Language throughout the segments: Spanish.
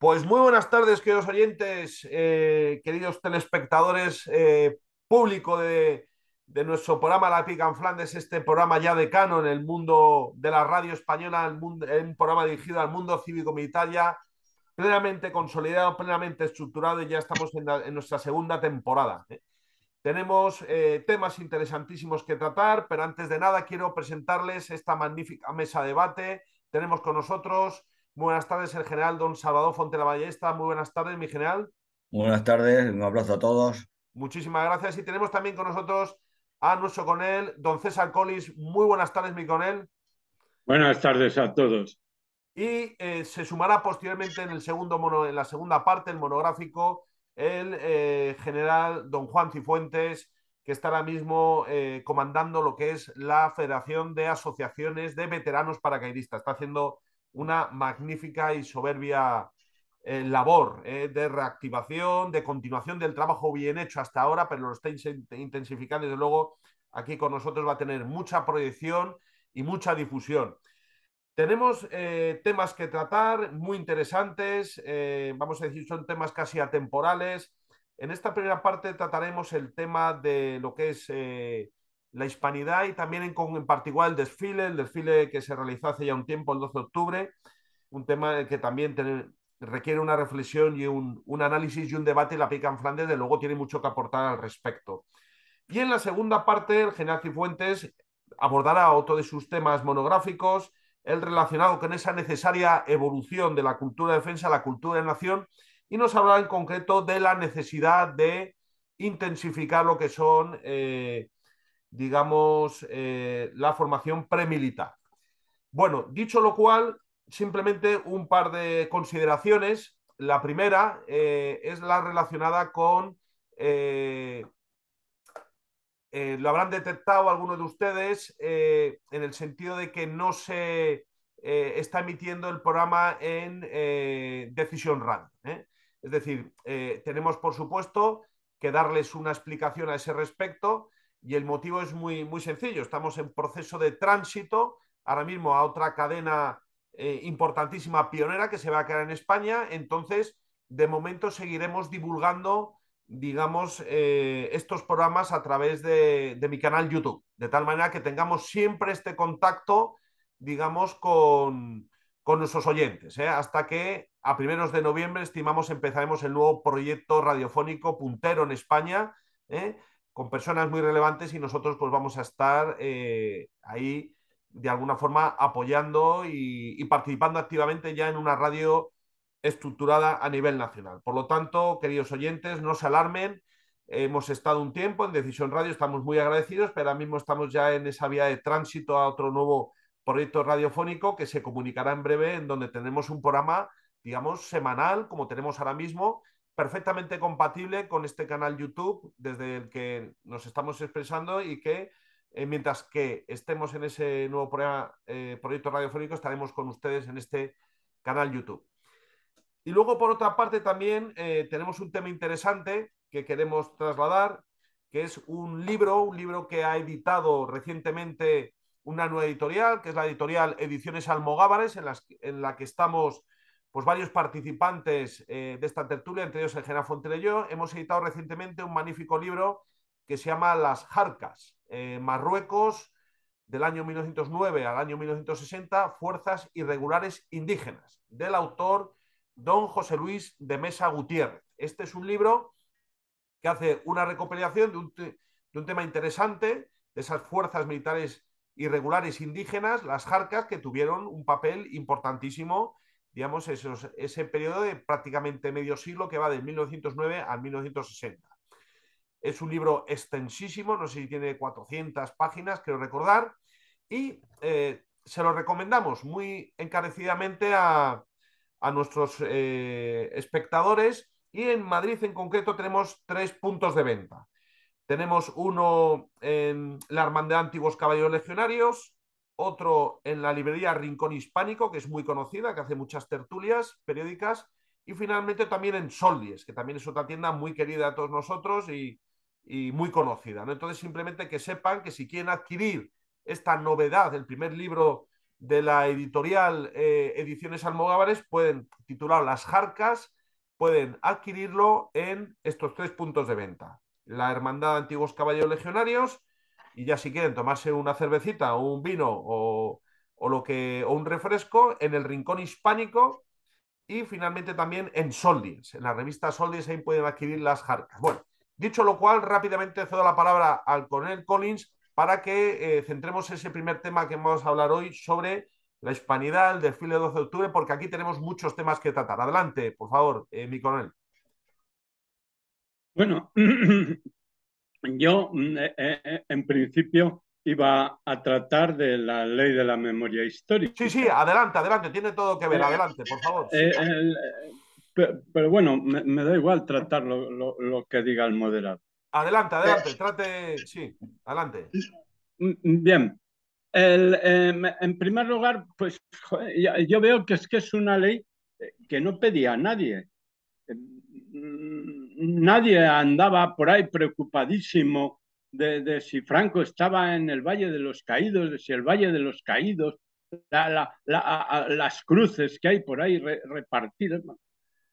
Pues muy buenas tardes, queridos oyentes, eh, queridos telespectadores, eh, público de, nuestro programa La Pica en Flandes, este programa ya decano en el mundo de la radio española, un programa dirigido al mundo cívico-militar plenamente consolidado, plenamente estructurado y ya estamos en, nuestra segunda temporada. ¿eh? Tenemos temas interesantísimos que tratar, pero antes de nada quiero presentarles esta magnífica mesa de debate. Tenemos con nosotros Buenas tardes, el general don Salvador Fontela Ballesta. Muy buenas tardes, mi general. Buenas tardes, un abrazo a todos. Muchísimas gracias. Y tenemos también con nosotros a nuestro conel, don César Colis. Muy buenas tardes, mi conel. Buenas tardes a todos. Y eh, se sumará posteriormente en, el segundo en la segunda parte, el monográfico, el eh, general don Juan Cifuentes, que está ahora mismo eh, comandando lo que es la Federación de Asociaciones de Veteranos Paracaidistas. Está haciendo una magnífica y soberbia eh, labor eh, de reactivación, de continuación del trabajo bien hecho hasta ahora, pero lo está intensificando. Desde luego, aquí con nosotros va a tener mucha proyección y mucha difusión. Tenemos eh, temas que tratar muy interesantes, vamos a decir, son temas casi atemporales. En esta primera parte trataremos el tema de lo que es la hispanidad y también en, en particular el desfile, el desfile que se realizó hace ya un tiempo, el 12 de octubre, un tema que también requiere una reflexión y un, análisis y un debate y la pica en Flandes, de luego tiene mucho que aportar al respecto. Y en la segunda parte, el general Cifuentes abordará otro de sus temas monográficos, el relacionado con esa necesaria evolución de la cultura de defensa la cultura de nación, y nos hablará en concreto de la necesidad de intensificar lo que son eh, digamos, eh, la formación premilitar. Bueno, dicho lo cual, simplemente un par de consideraciones. La primera eh, es la relacionada con, eh, lo habrán detectado algunos de ustedes, en el sentido de que no se está emitiendo el programa en Decisión Run Es decir, tenemos, por supuesto, que darles una explicación a ese respecto y el motivo es muy, muy sencillo. Estamos en proceso de tránsito ahora mismo a otra cadena eh, importantísima pionera que se va a quedar en España. Entonces, de momento seguiremos divulgando, digamos, eh, estos programas a través de, mi canal YouTube, de tal manera que tengamos siempre este contacto, digamos, con, nuestros oyentes, ¿eh? hasta que a primeros de noviembre estimamos empezaremos el nuevo proyecto radiofónico puntero en España. ¿Eh? con personas muy relevantes y nosotros pues vamos a estar eh, ahí de alguna forma apoyando y, y, participando activamente ya en una radio estructurada a nivel nacional. Por lo tanto, queridos oyentes, no se alarmen. Hemos estado un tiempo en Decisión Radio, estamos muy agradecidos, pero ahora mismo estamos ya en esa vía de tránsito a otro nuevo proyecto radiofónico que se comunicará en breve, en donde tenemos un programa, digamos, semanal, como tenemos ahora mismo, perfectamente compatible con este canal YouTube desde el que nos estamos expresando y que eh, mientras que estemos en ese nuevo programa, eh, proyecto radiofónico estaremos con ustedes en este canal YouTube. Y luego, por otra parte, también eh, tenemos un tema interesante que queremos trasladar, que es un libro, un libro que ha editado recientemente una nueva editorial, que es la editorial Ediciones Almogávares, en, en la que estamos pues varios participantes eh, de esta tertulia, entre ellos el general Fontelello, hemos editado recientemente un magnífico libro que se llama Las Jarcas, eh, Marruecos del año 1909 al año 1960, Fuerzas Irregulares Indígenas, del autor don José Luis de Mesa Gutiérrez. Este es un libro que hace una recopilación de un, de un tema interesante, de esas fuerzas militares irregulares indígenas, las jarcas, que tuvieron un papel importantísimo digamos, ese periodo de prácticamente medio siglo que va de 1909 al 1960. Es un libro extensísimo, no sé si tiene 400 páginas, creo recordar, y eh, se lo recomendamos muy encarecidamente a, nuestros eh, espectadores y en Madrid en concreto tenemos tres puntos de venta. Tenemos uno en la Hermandad de Antiguos Caballeros Legionarios, otro en la librería Rincón Hispánico, que es muy conocida, que hace muchas tertulias periódicas, y finalmente también en Soldies, que también es otra tienda muy querida a todos nosotros y, muy conocida. Entonces, simplemente que sepan que si quieren adquirir esta novedad, el primer libro de la editorial eh, Ediciones Almogávares, pueden titular Las Jarcas, pueden adquirirlo en estos tres puntos de venta. La Hermandad de Antiguos Caballeros Legionarios, y ya si quieren tomarse una cervecita o un vino o, lo que, un refresco en el rincón hispánico y finalmente también en Soldiers. En la revista Soldiers ahí pueden adquirir las jarcas. Bueno, dicho lo cual, rápidamente cedo la palabra al coronel Collins para que eh, centremos ese primer tema que vamos a hablar hoy sobre la hispanidad, el desfile del 12 de octubre, porque aquí tenemos muchos temas que tratar. Adelante, por favor, eh, mi coronel. Bueno, yo, mm, eh, eh, eh, en principio, iba a tratar de la ley de la memoria histórica. Sí, sí, adelante, adelante, tiene todo que ver, adelante, por favor. pero, bueno, me, da igual tratar lo, que diga el moderado. Adelante, adelante, trate, sí, adelante. Mm, mm, bien. Em, en primer lugar, pues yo veo que es que es una ley que no pedía a nadie nadie andaba por ahí preocupadísimo de, si Franco estaba en el Valle de los Caídos, de si el Valle de los Caídos, las cruces que hay por ahí repartidas.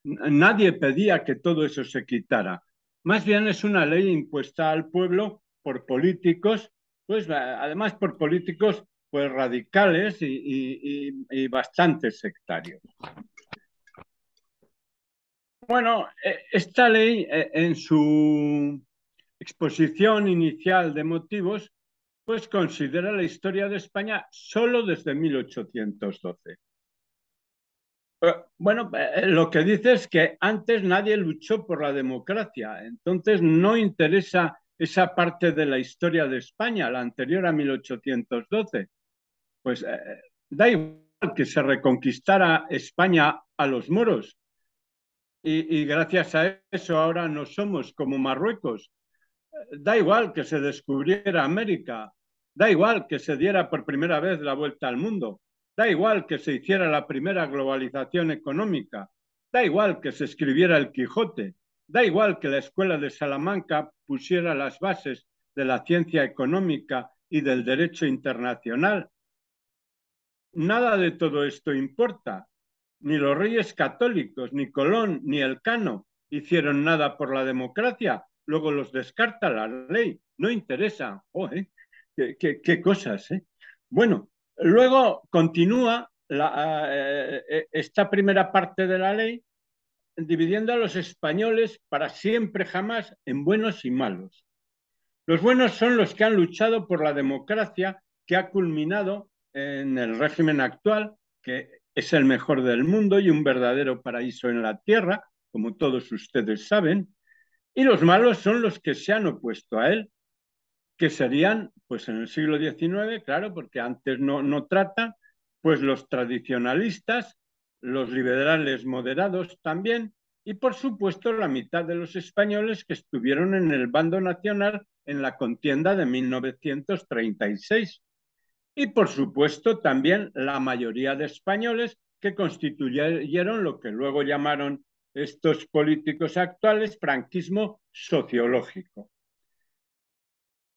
Nadie pedía que todo eso se quitara. Más bien es una ley impuesta al pueblo por políticos, pues además por políticos pues radicales y bastante sectarios. Bueno, e, esta ley e, en su exposición inicial de motivos, pues considera la historia de España solo desde 1812. Bueno, e, lo que dice es que antes nadie luchó por la democracia, entonces no interesa esa parte de la historia de España, la anterior a 1812. Pues da igual que se reconquistara España a los moros, y, gracias a eso ahora no somos como Marruecos. Da igual que se descubriera América, da igual que se diera por primera vez la vuelta al mundo, da igual que se hiciera la primera globalización económica, da igual que se escribiera el Quijote, da igual que la Escuela de Salamanca pusiera las bases de la ciencia económica y del derecho internacional. Nada de todo esto importa. Ni los reyes católicos, ni Colón, ni Elcano hicieron nada por la democracia. Luego los descarta la ley. No interesa. ¿Qué, cosas. ¿eh? Bueno, luego continúa eh, eh, esta primera parte de la ley dividiendo a los españoles para siempre jamás en buenos y malos. Los buenos son los que han luchado por la democracia que ha culminado en el régimen actual, que es el mejor del mundo y un verdadero paraíso en la tierra, como todos ustedes saben, y los malos son los que se han opuesto a él, que serían, pues en el siglo XIX, claro, porque antes no, no tratan, pues los tradicionalistas, los liberales moderados también, y por supuesto la mitad de los españoles que estuvieron en el bando nacional en la contienda de 1936 y por supuesto también la mayoría de españoles que constituyeron lo que luego llamaron estos políticos actuales franquismo sociológico.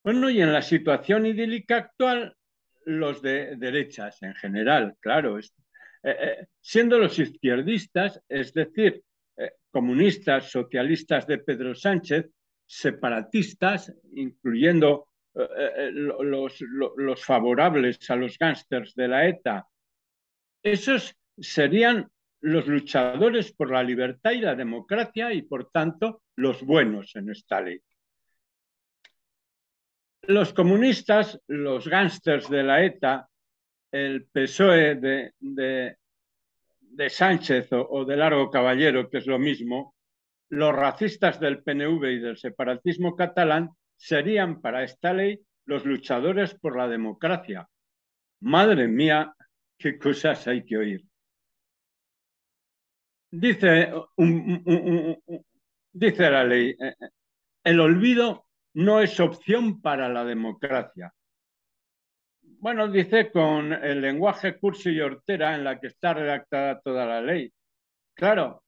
Bueno, y en la situación idílica actual, los de derechas en general, claro, eh, eh, siendo los izquierdistas, es decir, eh, comunistas, socialistas de Pedro Sánchez, separatistas, incluyendo eh, eh, los, favorables a los gángsters de la ETA. Esos serían los luchadores por la libertad y la democracia y por tanto los buenos en esta ley. Los comunistas, los gángsters de la ETA, el PSOE de, de, Sánchez o de Largo Caballero, que es lo mismo, los racistas del PNV y del separatismo catalán serían para esta ley los luchadores por la democracia. Madre mía, qué cosas hay que oír. Dice, dice la ley, eh, eh, el olvido no es opción para la democracia. Bueno, dice con el lenguaje curso y hortera en la que está redactada toda la ley. Claro,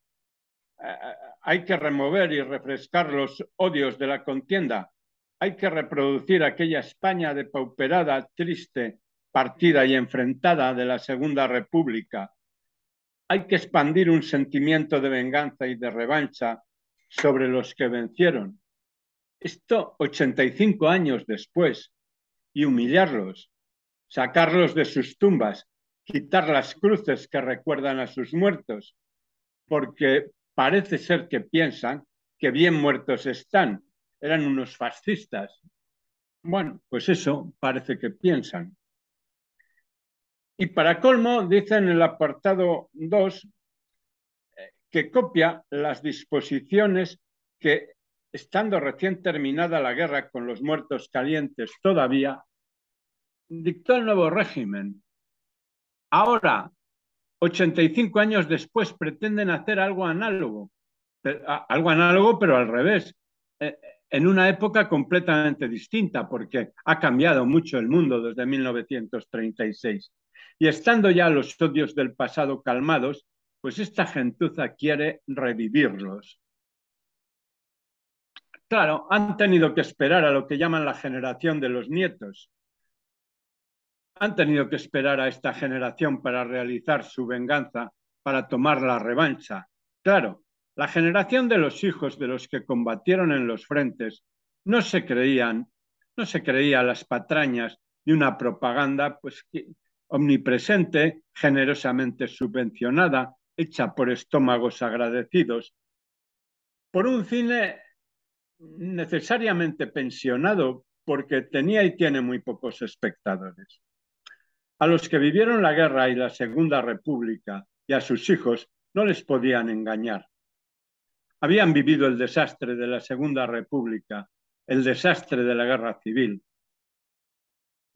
eh, hay que remover y refrescar los odios de la contienda, hay que reproducir aquella España depauperada, triste, partida y enfrentada de la Segunda República. Hay que expandir un sentimiento de venganza y de revancha sobre los que vencieron. Esto 85 años después, y humillarlos, sacarlos de sus tumbas, quitar las cruces que recuerdan a sus muertos, porque parece ser que piensan que bien muertos están eran unos fascistas. Bueno, pues eso parece que piensan. Y para colmo, dice en el apartado 2 eh, que copia las disposiciones que, estando recién terminada la guerra con los muertos calientes todavía, dictó el nuevo régimen. Ahora, 85 años después, pretenden hacer algo análogo, pero, algo análogo, pero al revés. Eh, en una época completamente distinta, porque ha cambiado mucho el mundo desde 1936. Y estando ya los odios del pasado calmados, pues esta gentuza quiere revivirlos. Claro, han tenido que esperar a lo que llaman la generación de los nietos. Han tenido que esperar a esta generación para realizar su venganza, para tomar la revancha. Claro, la generación de los hijos de los que combatieron en los frentes no se creían, no se creía las patrañas de una propaganda pues, omnipresente, generosamente subvencionada, hecha por estómagos agradecidos, por un cine necesariamente pensionado porque tenía y tiene muy pocos espectadores. A los que vivieron la guerra y la Segunda República y a sus hijos no les podían engañar habían vivido el desastre de la Segunda República, el desastre de la Guerra Civil,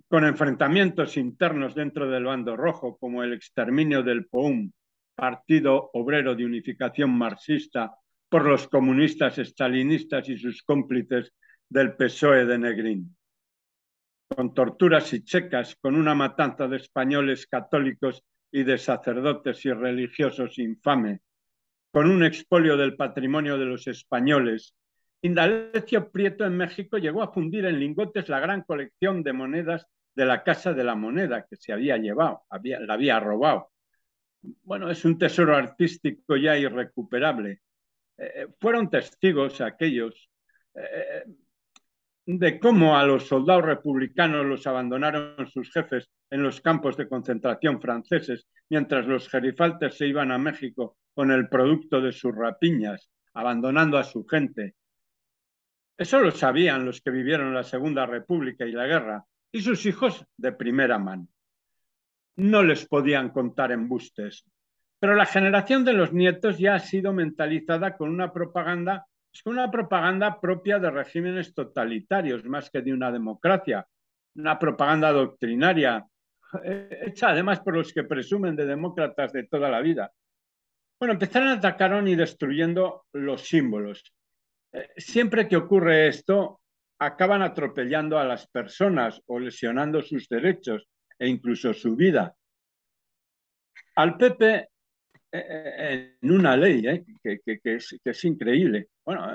con enfrentamientos internos dentro del bando rojo, como el exterminio del POUM, Partido Obrero de Unificación Marxista, por los comunistas estalinistas y sus cómplices del PSOE de Negrín. Con torturas y checas, con una matanza de españoles católicos y de sacerdotes y religiosos infame, con un expolio del patrimonio de los españoles. Indalecio Prieto en México llegó a fundir en lingotes la gran colección de monedas de la Casa de la Moneda que se había llevado, la había robado. Bueno, es un tesoro artístico ya irrecuperable. Eh, fueron testigos aquellos eh, de cómo a los soldados republicanos los abandonaron sus jefes en los campos de concentración franceses, mientras los gerifaltes se iban a México con el producto de sus rapiñas, abandonando a su gente. Eso lo sabían los que vivieron la Segunda República y la guerra, y sus hijos de primera mano. No les podían contar embustes, pero la generación de los nietos ya ha sido mentalizada con una propaganda, es una propaganda propia de regímenes totalitarios más que de una democracia, una propaganda doctrinaria, eh, hecha además por los que presumen de demócratas de toda la vida. Bueno, empezaron a atacar y destruyendo los símbolos. Eh, siempre que ocurre esto, acaban atropellando a las personas o lesionando sus derechos e incluso su vida. Al PP, eh, eh, en una ley que, es, increíble, bueno,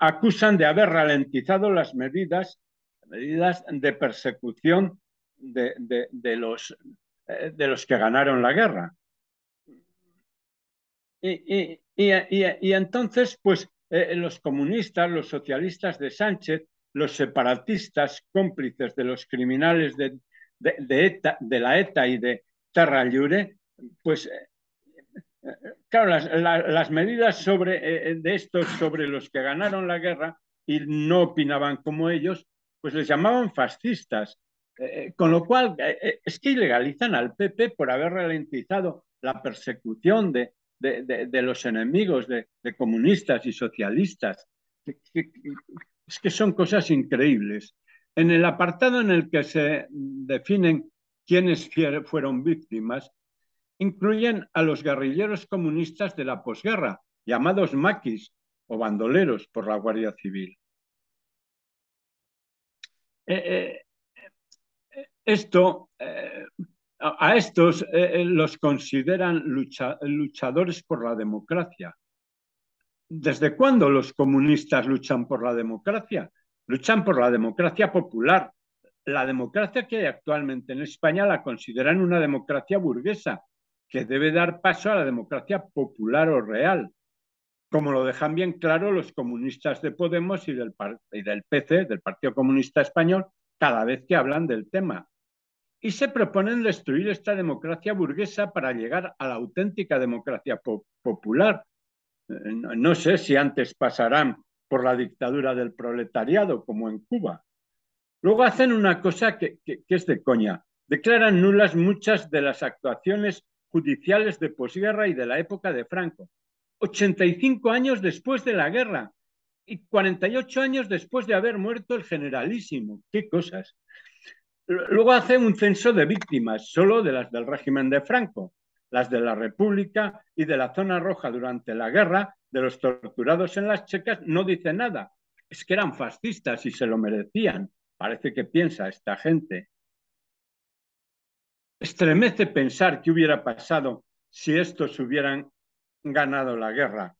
acusan de haber ralentizado las medidas, medidas de persecución de los que ganaron la guerra y, y, y, entonces, pues eh, los comunistas, los socialistas de Sánchez, los separatistas cómplices de los criminales de, de, ETA, de la ETA y de Terra Llure, pues eh, claro, las, medidas sobre, eh, de estos sobre los que ganaron la guerra y no opinaban como ellos, pues les llamaban fascistas. con lo cual, es que ilegalizan al PP por haber ralentizado la persecución de, de, los enemigos de, comunistas y socialistas. Es que son cosas increíbles. En el apartado en el que se definen quiénes fueron víctimas, incluyen a los guerrilleros comunistas de la posguerra, llamados maquis o bandoleros por la Guardia Civil. Eh, eh, eh, esto a estos eh, eh, los consideran luchadores por la democracia. ¿Desde cuándo los comunistas luchan por la democracia? Luchan por la democracia popular. La democracia que hay actualmente en España la consideran una democracia burguesa, que debe dar paso a la democracia popular o real, como lo dejan bien claro los comunistas de Podemos y del, y del PC, del Partido Comunista Español, cada vez que hablan del tema y se proponen destruir esta democracia burguesa para llegar a la auténtica democracia popular. Eh, no, sé si antes pasarán por la dictadura del proletariado, como en Cuba. Luego hacen una cosa que, que es de coña. Declaran nulas muchas de las actuaciones judiciales de posguerra y de la época de Franco. 85 años después de la guerra y 48 años después de haber muerto el generalísimo. ¡Qué cosas! Luego hace un censo de víctimas, solo de las del régimen de Franco, las de la República y de la Zona Roja durante la guerra, de los torturados en las checas, no dice nada. Es que eran fascistas y se lo merecían. Parece que piensa esta gente. Estremece pensar qué hubiera pasado si estos hubieran ganado la guerra.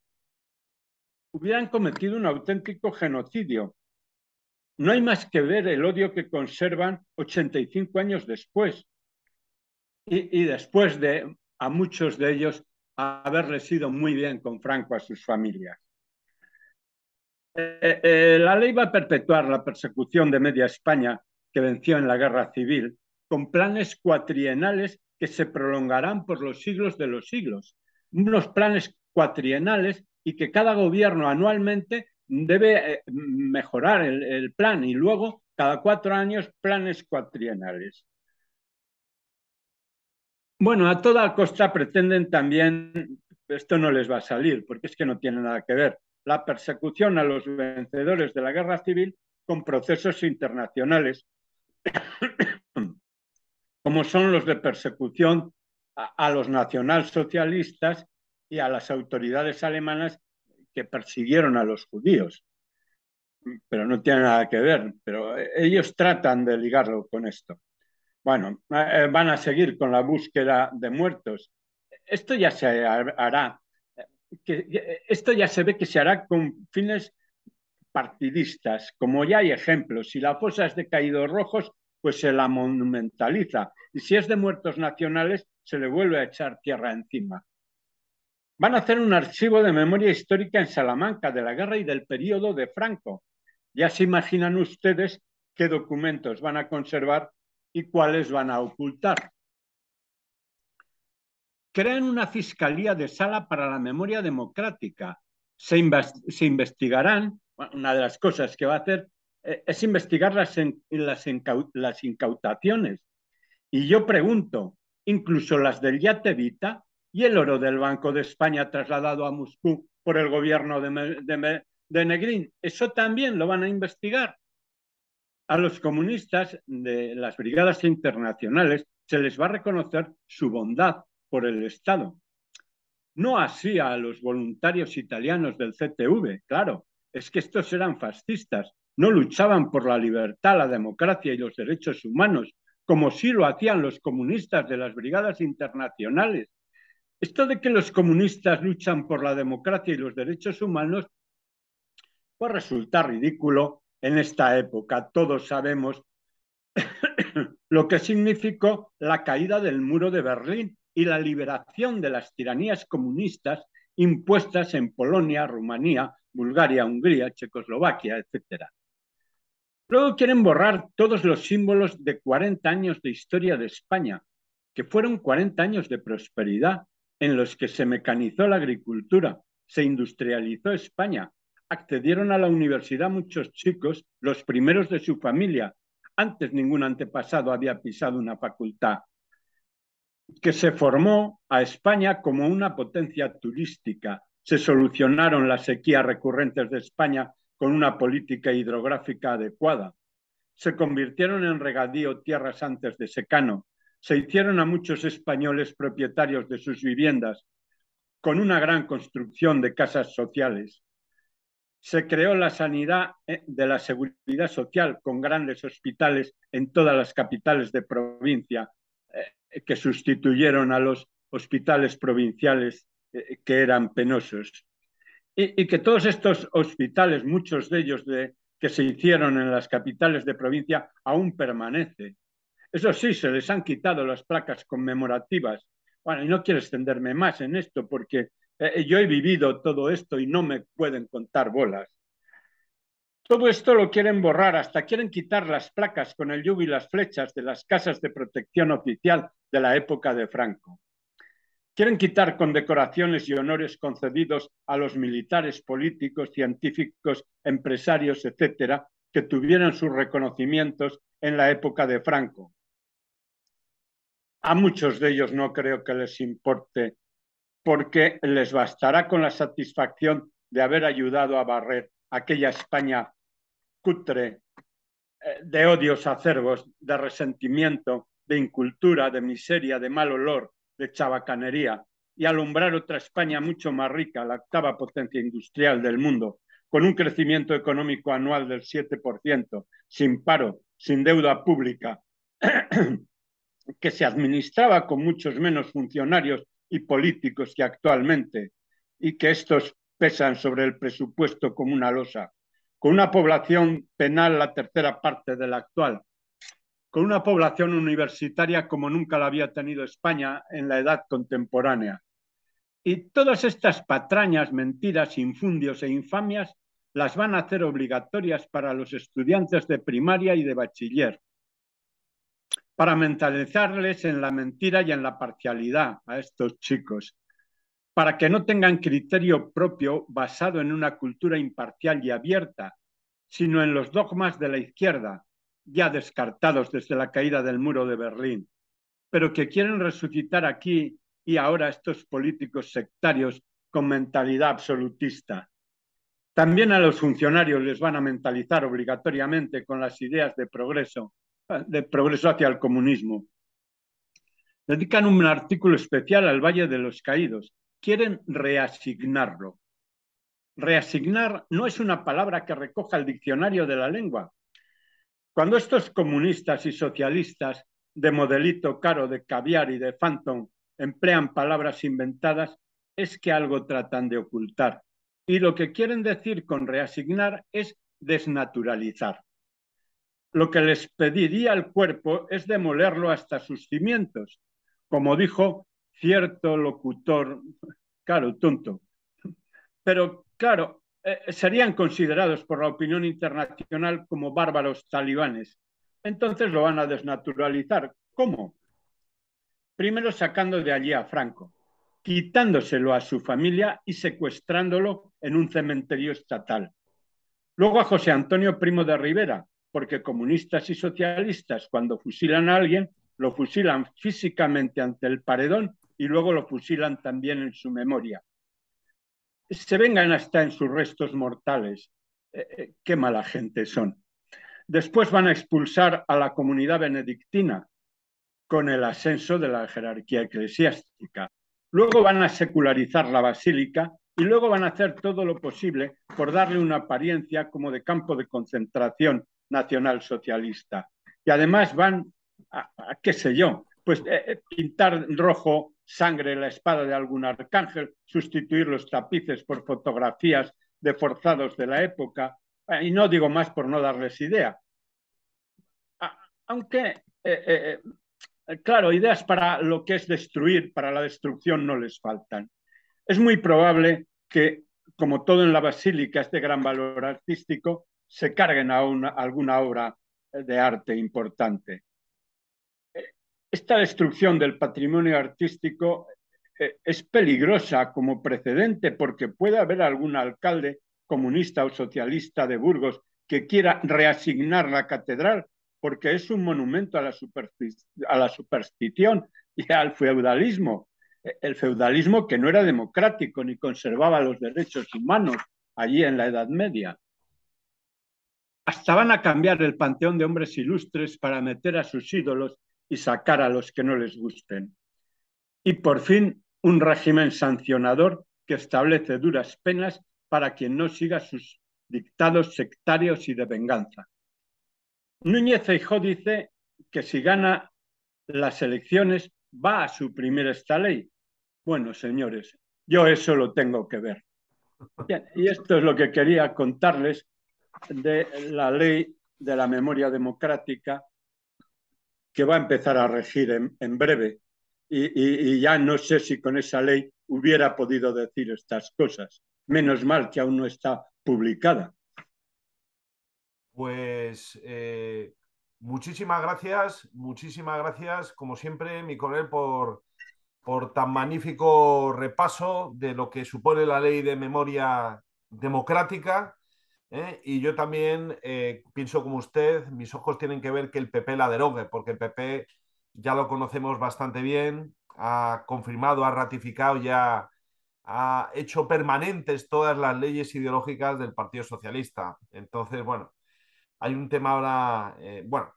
Hubieran cometido un auténtico genocidio no hay más que ver el odio que conservan 85 años después y, después de a muchos de ellos haberles ido muy bien con Franco a sus familias. Eh, eh, la ley va a perpetuar la persecución de media España que venció en la guerra civil con planes cuatrienales que se prolongarán por los siglos de los siglos. Unos planes cuatrienales y que cada gobierno anualmente debe eh, mejorar el, plan y luego cada cuatro años planes cuatrienales. Bueno, a toda costa pretenden también, esto no les va a salir porque es que no tiene nada que ver, la persecución a los vencedores de la guerra civil con procesos internacionales, como son los de persecución a los nacionalsocialistas y a las autoridades alemanas que persiguieron a los judíos, pero no tiene nada que ver, pero ellos tratan de ligarlo con esto. Bueno, eh, van a seguir con la búsqueda de muertos. Esto ya se hará, que, esto ya se ve que se hará con fines partidistas, como ya hay ejemplos. Si la fosa es de caídos rojos, pues se la monumentaliza. Y si es de muertos nacionales, se le vuelve a echar tierra encima. Van a hacer un archivo de memoria histórica en Salamanca de la guerra y del periodo de Franco. Ya se imaginan ustedes qué documentos van a conservar y cuáles van a ocultar. Crean una fiscalía de sala para la memoria democrática. Se, investigarán, una de las cosas que va a hacer eh, es investigar las, las incautaciones. Y yo pregunto, incluso las del Yate Vita, y el oro del Banco de España trasladado a Moscú por el gobierno de, Negrín. Eso también lo van a investigar. A los comunistas de las brigadas internacionales se les va a reconocer su bondad por el Estado. No así a los voluntarios italianos del CTV, claro, es que estos eran fascistas, no luchaban por la libertad, la democracia y los derechos humanos, como sí lo hacían los comunistas de las brigadas internacionales, esto de que los comunistas luchan por la democracia y los derechos humanos pues resulta ridículo en esta época. Todos sabemos lo que significó la caída del muro de Berlín y la liberación de las tiranías comunistas impuestas en Polonia, Rumanía, Bulgaria, Hungría, Checoslovaquia, etc. Luego quieren borrar todos los símbolos de 40 años de historia de España, que fueron 40 años de prosperidad, en los que se mecanizó la agricultura, se industrializó España, accedieron a la universidad muchos chicos, los primeros de su familia. Antes ningún antepasado había pisado una facultad que se formó a España como una potencia turística. Se solucionaron las sequías recurrentes de España con una política hidrográfica adecuada. Se convirtieron en regadío tierras antes de secano se hicieron a muchos españoles propietarios de sus viviendas con una gran construcción de casas sociales. Se creó la sanidad eh, de la seguridad social con grandes hospitales en todas las capitales de provincia eh, que sustituyeron a los hospitales provinciales eh, que eran penosos. Y, que todos estos hospitales, muchos de ellos que se hicieron en las capitales de provincia, aún permanece eso sí, se les han quitado las placas conmemorativas. Bueno, y no quiero extenderme más en esto porque eh, yo he vivido todo esto y no me pueden contar bolas. Todo esto lo quieren borrar, hasta quieren quitar las placas con el yugo y las flechas de las casas de protección oficial de la época de Franco. Quieren quitar condecoraciones y honores concedidos a los militares, políticos, científicos, empresarios, etcétera, que tuvieron sus reconocimientos en la época de Franco. A muchos de ellos no creo que les importe porque les bastará con la satisfacción de haber ayudado a barrer aquella España cutre eh, de odios acervos, de resentimiento, de incultura, de miseria, de mal olor, de chabacanería, y alumbrar otra España mucho más rica, la octava potencia industrial del mundo, con un crecimiento económico anual del 7%, sin paro, sin deuda pública, que se administraba con muchos menos funcionarios y políticos que actualmente, y que estos pesan sobre el presupuesto como una losa, con una población penal la tercera parte de la actual, con una población universitaria como nunca la había tenido España en la edad contemporánea. Y todas estas patrañas, mentiras, infundios e infamias las van a hacer obligatorias para los estudiantes de primaria y de bachiller, para mentalizarles en la mentira y en la parcialidad a estos chicos, para que no tengan criterio propio basado en una cultura imparcial y abierta, sino en los dogmas de la izquierda, ya descartados desde la caída del muro de Berlín, pero que quieren resucitar aquí y ahora estos políticos sectarios con mentalidad absolutista. También a los funcionarios les van a mentalizar obligatoriamente con las ideas de progreso de progreso hacia el comunismo. Dedican un artículo especial al Valle de los Caídos. Quieren reasignarlo. Reasignar no es una palabra que recoja el diccionario de la lengua. Cuando estos comunistas y socialistas de modelito caro de caviar y de phantom emplean palabras inventadas, es que algo tratan de ocultar. Y lo que quieren decir con reasignar es desnaturalizar lo que les pediría al cuerpo es demolerlo hasta sus cimientos, como dijo cierto locutor, claro, tonto. Pero claro, eh, serían considerados por la opinión internacional como bárbaros talibanes. Entonces lo van a desnaturalizar. ¿Cómo? Primero sacando de allí a Franco, quitándoselo a su familia y secuestrándolo en un cementerio estatal. Luego a José Antonio Primo de Rivera, porque comunistas y socialistas cuando fusilan a alguien, lo fusilan físicamente ante el paredón y luego lo fusilan también en su memoria. Se vengan hasta en sus restos mortales. Eh, eh, qué mala gente son. Después van a expulsar a la comunidad benedictina con el ascenso de la jerarquía eclesiástica. Luego van a secularizar la basílica y luego van a hacer todo lo posible por darle una apariencia como de campo de concentración nacionalsocialista. Y además van a, qué sé yo, pues eh, eh, pintar rojo sangre la espada de algún arcángel, sustituir los tapices por fotografías de forzados de la época, eh, y no digo más por no darles idea. aunque, claro, ideas para lo que es destruir, para la destrucción no les faltan. Es muy probable que, como todo en la basílica este de gran valor artístico, se carguen a, alguna obra de arte importante. Esta destrucción del patrimonio artístico eh, es peligrosa como precedente porque puede haber algún alcalde comunista o socialista de Burgos que quiera reasignar la catedral porque es un monumento a la superstición y al feudalismo. E-, el feudalismo que no era democrático ni conservaba los derechos humanos allí en la Edad Media. Hasta van a cambiar el panteón de hombres ilustres para meter a sus ídolos y sacar a los que no les gusten. Y por fin, un régimen sancionador que establece duras penas para quien no siga sus dictados sectarios y de venganza. Núñez Eijó dice que si gana las elecciones va a suprimir esta ley. Bueno, señores, yo eso lo tengo que ver. y esto es lo que quería contarles de la ley de la memoria democrática que va a empezar a regir en, breve. Y, ya no sé si con esa ley hubiera podido decir estas cosas. Menos mal que aún no está publicada. Pues eh, muchísimas gracias, muchísimas gracias, como siempre, mi coronel, por, por tan magnífico repaso de lo que supone la ley de memoria democrática ¿eh? Y yo también eh, pienso como usted, mis ojos tienen que ver que el PP la derogue, porque el PP ya lo conocemos bastante bien, ha confirmado, ha ratificado, ya ha hecho permanentes todas las leyes ideológicas del Partido Socialista. Entonces, bueno, hay un tema ahora, eh, bueno.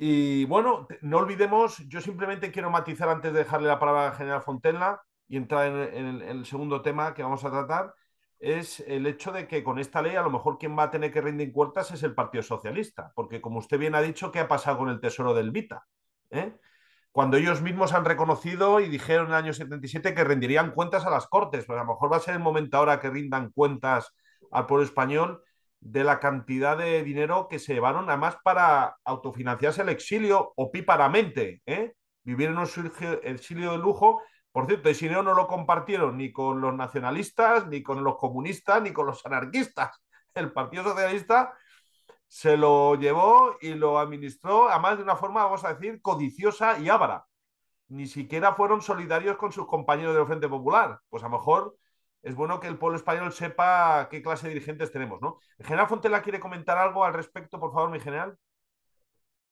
Y bueno, no olvidemos, yo simplemente quiero matizar antes de dejarle la palabra al general Fontenla y entrar en el segundo tema que vamos a tratar, es el hecho de que con esta ley a lo mejor quien va a tener que rendir cuentas es el Partido Socialista, porque como usted bien ha dicho, ¿qué ha pasado con el tesoro del Vita? ¿Eh? Cuando ellos mismos han reconocido y dijeron en el año 77 que rendirían cuentas a las Cortes, pero pues a lo mejor va a ser el momento ahora que rindan cuentas al pueblo español de la cantidad de dinero que se llevaron, además para autofinanciarse el exilio opíparamente, ¿eh? vivir en un exilio de lujo por cierto, el Sineo no, lo compartieron ni con los nacionalistas, ni con los comunistas, ni con los anarquistas. El Partido Socialista se lo llevó y lo administró, además de una forma, vamos a decir, codiciosa y ávara. Ni siquiera fueron solidarios con sus compañeros del Frente Popular. Pues a lo mejor es bueno que el pueblo español sepa qué clase de dirigentes tenemos, ¿no? general Fontela quiere comentar algo al respecto, por favor, mi general.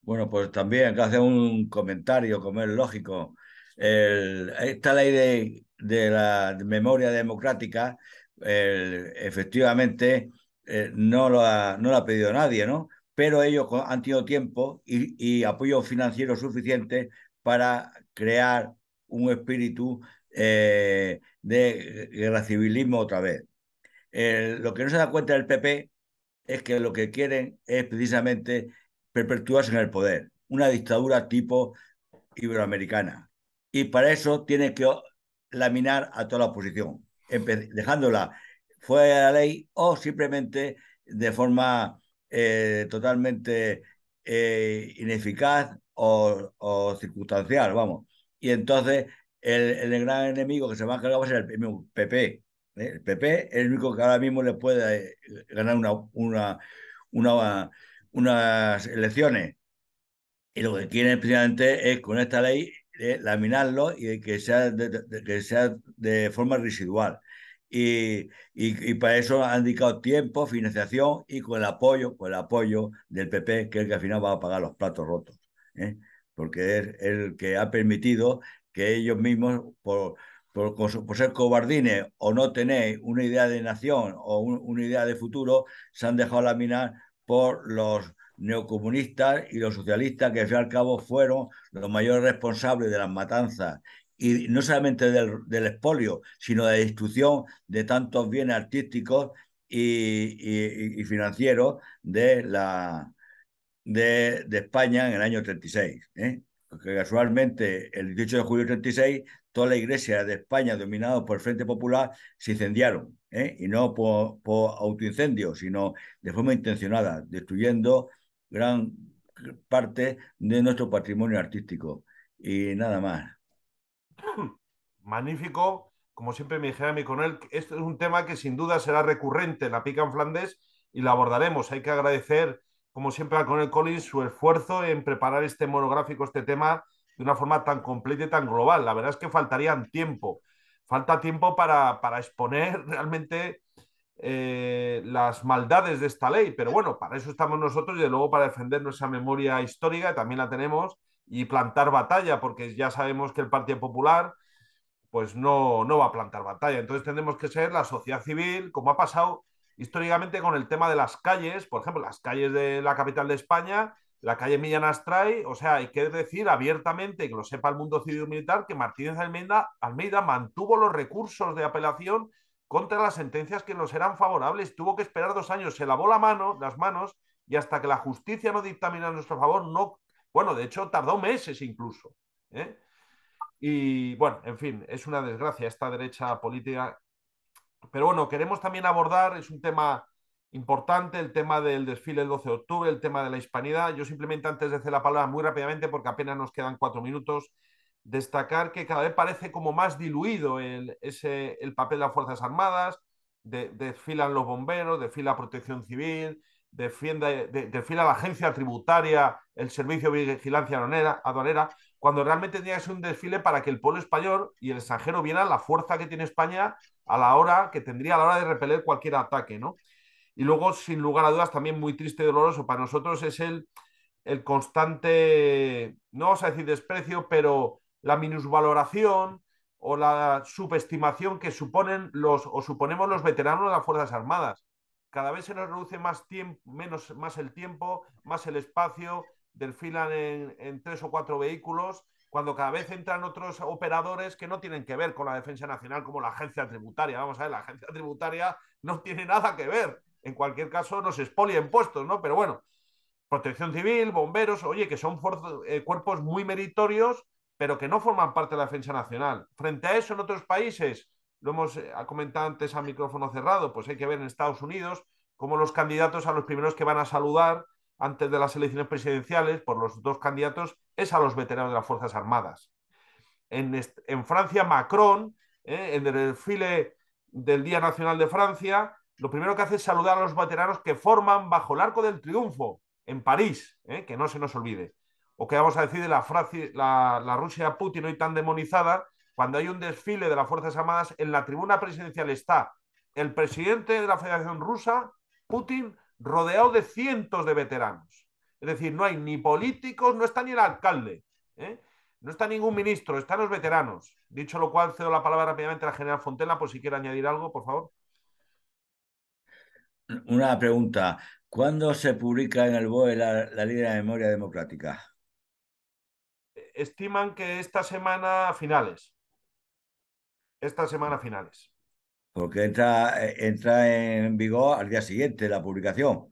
Bueno, pues también hace un comentario, como es lógico, esta ley de, la memoria democrática, efectivamente, eh, no, la ha, pedido nadie, ¿no? Pero ellos han tenido tiempo y, apoyo financiero suficiente para crear un espíritu eh, de guerra civilismo otra vez. lo que no se da cuenta el PP es que lo que quieren es precisamente perpetuarse en el poder, una dictadura tipo iberoamericana y para eso tiene que laminar a toda la oposición, dejándola fuera de la ley o simplemente de forma eh, totalmente eh, ineficaz o, circunstancial, vamos. Y entonces el, gran enemigo que se va a cargar va a ser el PP. ¿eh? El PP es el único que ahora mismo le puede ganar una, una, una, unas elecciones. Y lo que quiere precisamente es con esta ley laminarlo y que sea de, que sea de forma residual. Y, para eso han dedicado tiempo, financiación y con el apoyo, con el apoyo del PP, que es el que al final va a pagar los platos rotos, ¿eh? porque es el que ha permitido que ellos mismos, por, por, ser cobardines o no tener una idea de nación o una idea de futuro, se han dejado laminar por los neocomunistas y los socialistas, que al fin y al cabo fueron los mayores responsables de las matanzas y no solamente del, expolio, sino de la destrucción de tantos bienes artísticos y, y, financieros de, la, de, de, España en el año 36. ¿eh? Porque casualmente, el 18 de julio del 36, toda la iglesia de España dominada por el Frente Popular se incendiaron, ¿eh? y no por, por autoincendio, sino de forma intencionada, destruyendo gran parte de nuestro patrimonio artístico. Y nada más. Magnífico. Como siempre me dijera mi él, este es un tema que sin duda será recurrente en la pica en Flandes y la abordaremos. Hay que agradecer, como siempre, a Conel Collins su esfuerzo en preparar este monográfico, este tema, de una forma tan completa y tan global. La verdad es que faltaría tiempo. Falta tiempo para, para exponer realmente eh, las maldades de esta ley, pero bueno, para eso estamos nosotros y de luego para defender nuestra memoria histórica, también la tenemos, y plantar batalla, porque ya sabemos que el Partido Popular pues no, va a plantar batalla. Entonces tenemos que ser la sociedad civil, como ha pasado históricamente con el tema de las calles, por ejemplo, las calles de la capital de España, la calle Millán Astray, o sea, hay que decir abiertamente, que lo sepa el mundo civil militar, que Martínez Almeida mantuvo los recursos de apelación contra las sentencias que nos eran favorables. Tuvo que esperar dos años, se lavó la mano, las manos y hasta que la justicia no dictamina a nuestro favor, no. Bueno, de hecho, tardó meses incluso. ¿eh? Y bueno, en fin, es una desgracia esta derecha política. Pero bueno, queremos también abordar, es un tema importante, el tema del desfile del 12 de octubre, el tema de la hispanidad. Yo simplemente antes de hacer la palabra muy rápidamente, porque apenas nos quedan cuatro minutos, destacar que cada vez parece como más diluido el, el papel de las Fuerzas Armadas, desfilan los bomberos, desfila Protección Civil, desfila la agencia tributaria, el Servicio de Vigilancia aduanera, cuando realmente tenía que ser un desfile para que el pueblo español y el extranjero vieran la fuerza que tiene España a la hora que tendría a la hora de repeler cualquier ataque, ¿no? Y luego, sin lugar a dudas, también muy triste y doloroso para nosotros es el, el constante, no vamos a decir desprecio, pero la minusvaloración o la subestimación que suponen los o suponemos los veteranos de las Fuerzas Armadas. Cada vez se nos reduce más tiempo, menos más el tiempo, más el espacio, desfilan en, en tres o cuatro vehículos, cuando cada vez entran otros operadores que no tienen que ver con la defensa nacional, como la agencia tributaria. Vamos a ver, la agencia tributaria no tiene nada que ver. En cualquier caso, nos expolia puestos ¿no? Pero bueno, protección civil, bomberos, oye, que son eh, cuerpos muy meritorios pero que no forman parte de la defensa nacional. Frente a eso, en otros países, lo hemos eh, comentado antes a micrófono cerrado, pues hay que ver en Estados Unidos cómo los candidatos a los primeros que van a saludar antes de las elecciones presidenciales por los dos candidatos es a los veteranos de las Fuerzas Armadas. En, Francia, Macron, eh, en el desfile del Día Nacional de Francia, lo primero que hace es saludar a los veteranos que forman bajo el arco del triunfo en París, eh, que no se nos olvide o que vamos a decir de la, la, Rusia Putin hoy tan demonizada, cuando hay un desfile de las Fuerzas Armadas, en la tribuna presidencial está el presidente de la Federación Rusa, Putin, rodeado de cientos de veteranos. Es decir, no hay ni políticos, no está ni el alcalde, ¿eh? no está ningún ministro, están los veteranos. Dicho lo cual, cedo la palabra rápidamente a la general Fontela, por si quiere añadir algo, por favor. Una pregunta. ¿Cuándo se publica en el BOE la, la de Memoria Democrática? estiman que esta semana finales. Esta semana finales. Porque entra, eh, entra en vigor al día siguiente la publicación.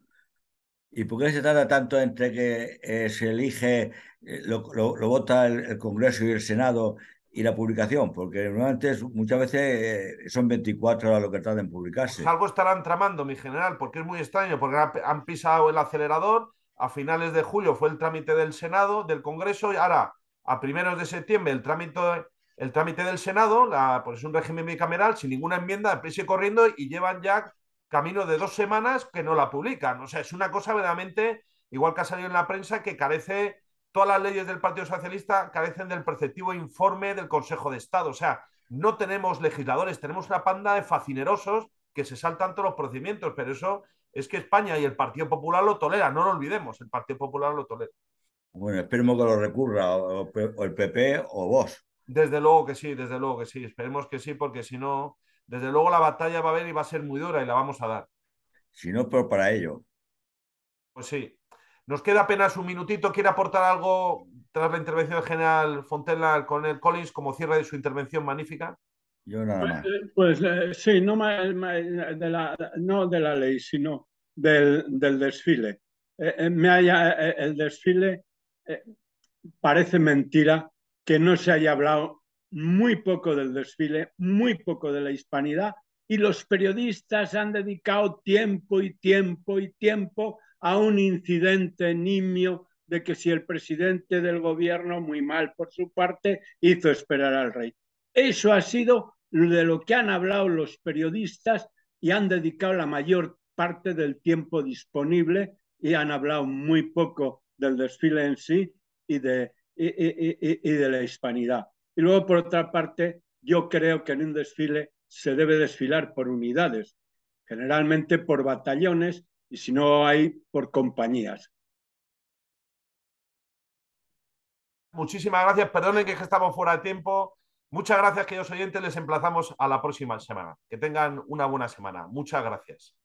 ¿Y por qué se tarda tanto entre que eh, se elige, eh, lo, vota el, Congreso y el Senado y la publicación? Porque normalmente muchas veces son 24 horas lo que trata en publicarse. algo estarán tramando, mi general, porque es muy extraño, porque han pisado el acelerador, a finales de julio fue el trámite del Senado, del Congreso, y ahora a primeros de septiembre el trámite, el trámite del Senado, la, pues es un régimen bicameral sin ninguna enmienda, prisa corriendo, y llevan ya camino de dos semanas que no la publican. O sea, es una cosa verdaderamente, igual que ha salido en la prensa, que carece, todas las leyes del Partido Socialista carecen del perceptivo informe del Consejo de Estado. O sea, no tenemos legisladores, tenemos una panda de facinerosos que se saltan todos los procedimientos, pero eso es que España y el Partido Popular lo tolera, no lo olvidemos, el Partido Popular lo tolera. Bueno, esperemos que lo recurra o, el PP o vos. Desde luego que sí, desde luego que sí. Esperemos que sí, porque si no, desde luego la batalla va a haber y va a ser muy dura y la vamos a dar. Si no, pero para ello. Pues sí. Nos queda apenas un minutito. ¿Quiere aportar algo tras la intervención del general Fontella con el Collins como cierre de su intervención magnífica? Yo nada pues, más. Eh, pues, eh, sí, no, de la, de la ley, sino del, desfile. Eh, me haya, el desfile eh, parece mentira que no se haya hablado muy poco del desfile, muy poco de la hispanidad, y los periodistas han dedicado tiempo y tiempo y tiempo a un incidente nimio de que si el presidente del gobierno, muy mal por su parte, hizo esperar al rey. Eso ha sido de lo que han hablado los periodistas y han dedicado la mayor parte del tiempo disponible y han hablado muy poco del desfile en sí y de, y, de la hispanidad. Y luego, por otra parte, yo creo que en un desfile se debe desfilar por unidades, generalmente por batallones y si no hay, por compañías. Muchísimas gracias, perdonen que estamos fuera de tiempo. Muchas gracias, queridos oyentes. Les emplazamos a la próxima semana. Que tengan una buena semana. Muchas gracias.